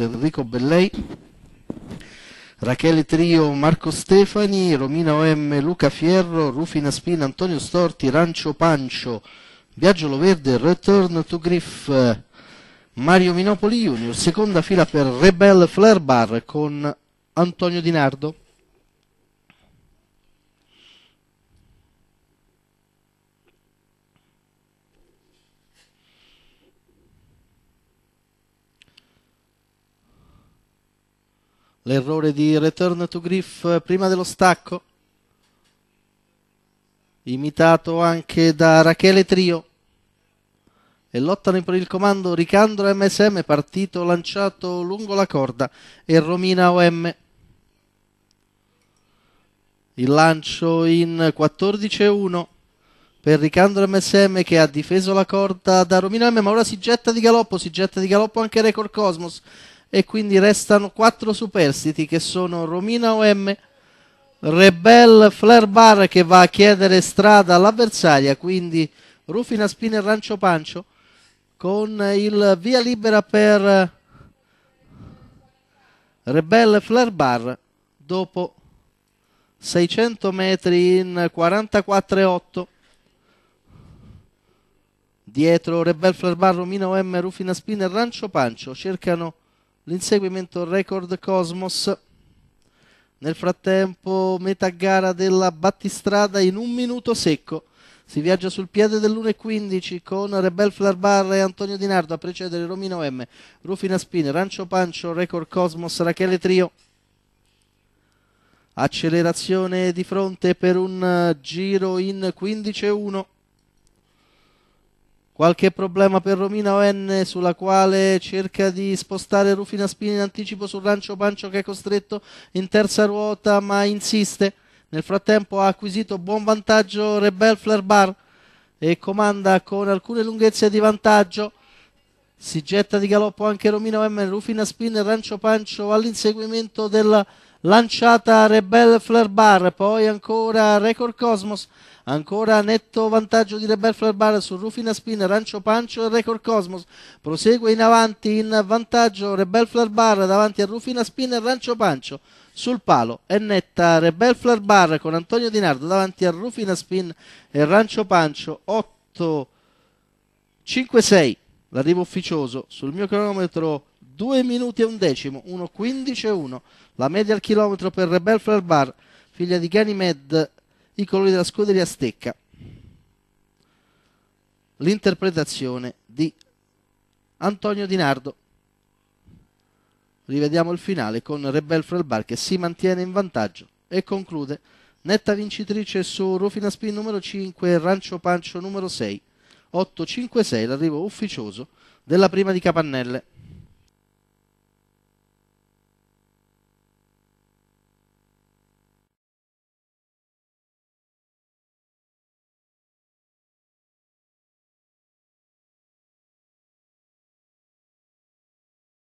Enrico Bellei, Rachele Trio, Marco Stefani, Romina OM, Luca Fierro, Rufina Spina, Antonio Storti, Rancio Pancio, Biagio Verde, Return to Griff, Mario Minopoli Junior, seconda fila per Rebel Flair Bar con Antonio Di Nardo. L'errore di return to Griff eh, prima dello stacco, imitato anche da Rachele Trio. E lottano per il comando Ricandro MSM, partito lanciato lungo la corda, e Romina OM. Il lancio in 14-1 per Ricandro MSM che ha difeso la corda da Romina M, ma ora si getta di galoppo, si getta di galoppo anche Record Cosmos e quindi restano quattro superstiti che sono Romina OM, Rebel Bar che va a chiedere strada all'avversaria, quindi Rufina Spina e Rancio Pancio con il via libera per Rebel Bar dopo 600 metri in 44,8 dietro Rebel Flairbar, Romina OM, Rufina Spina e Rancio Pancio cercano l'inseguimento record Cosmos. Nel frattempo metà gara della battistrada in un minuto secco. Si viaggia sul piede dell'1.15 con Rebel Flarbar e Antonio Di Nardo a precedere Romino M, Rufina Spin, Rancio Pancio, Record Cosmos, Rachele Trio. Accelerazione di fronte per un eh, giro in 15-1. Qualche problema per Romina Oen sulla quale cerca di spostare Rufina Spina in anticipo sul Rancio Pancio che è costretto in terza ruota ma insiste. Nel frattempo ha acquisito buon vantaggio Rebel Flair Bar e comanda con alcune lunghezze di vantaggio. Si getta di galoppo anche Romina Oen, Rufina Spin e Rancio Pancio all'inseguimento della lanciata Rebel Flare Bar, poi ancora Record Cosmos, ancora netto vantaggio di Rebel Flare Bar su Rufina Spin, Rancio Pancio e Record Cosmos, prosegue in avanti in vantaggio Rebel Flare Bar davanti a Rufina Spin e Rancio Pancio, sul palo è netta Rebel Flare Bar con Antonio Di Nardo davanti a Rufina Spin e Rancio Pancio 8 5 6 L'arrivo ufficioso sul mio cronometro 2 minuti e un decimo, 1.15 e 1. La media al chilometro per Rebel Flair Bar, figlia di Ganymed, i colori della scuderia Stecca. L'interpretazione di Antonio Di Nardo. Rivediamo il finale con Rebel Flair Bar che si mantiene in vantaggio e conclude. Netta vincitrice su Rufina Spin numero 5 Rancio Pancio numero 6. 856 l'arrivo ufficioso della prima di Capannelle.